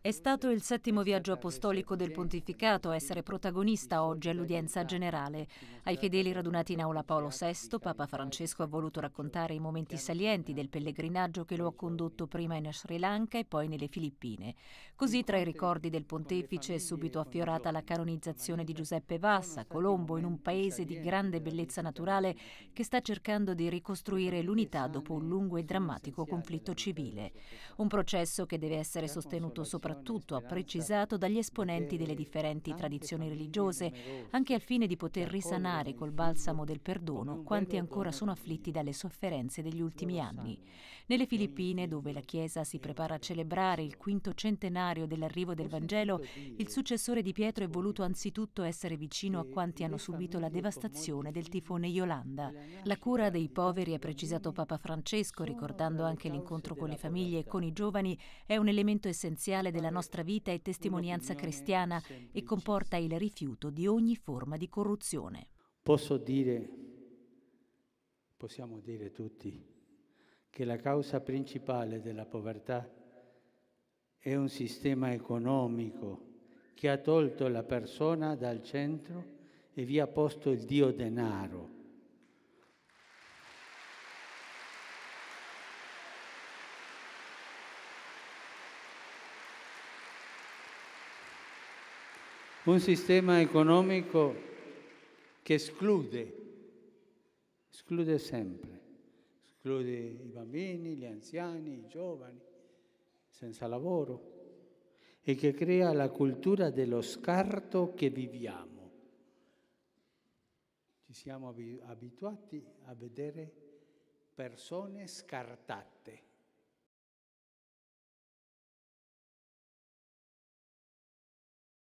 È stato il settimo viaggio apostolico del pontificato a essere protagonista oggi all'udienza generale. Ai fedeli radunati in aula Paolo VI, Papa Francesco ha voluto raccontare i momenti salienti del pellegrinaggio che lo ha condotto prima in Sri Lanka e poi nelle Filippine. Così tra i ricordi del pontefice è subito affiorata la canonizzazione di Giuseppe Vassa, Colombo, in un paese di grande bellezza naturale che sta cercando di ricostruire l'unità dopo un lungo e drammatico conflitto civile. Un processo che deve essere sostenuto soprattutto soprattutto, ha precisato, dagli esponenti delle differenti tradizioni religiose, anche al fine di poter risanare col balsamo del perdono quanti ancora sono afflitti dalle sofferenze degli ultimi anni. Nelle Filippine, dove la Chiesa si prepara a celebrare il quinto centenario dell'arrivo del Vangelo, il successore di Pietro è voluto anzitutto essere vicino a quanti hanno subito la devastazione del tifone Yolanda. La cura dei poveri, ha precisato Papa Francesco, ricordando anche l'incontro con le famiglie e con i giovani, è un elemento essenziale della nostra vita è testimonianza cristiana e comporta il rifiuto di ogni forma di corruzione. Posso dire, possiamo dire tutti, che la causa principale della povertà è un sistema economico che ha tolto la persona dal centro e vi ha posto il dio denaro un sistema economico che esclude, esclude sempre, esclude i bambini, gli anziani, i giovani, senza lavoro, e che crea la cultura dello scarto che viviamo. Ci siamo abituati a vedere persone scartate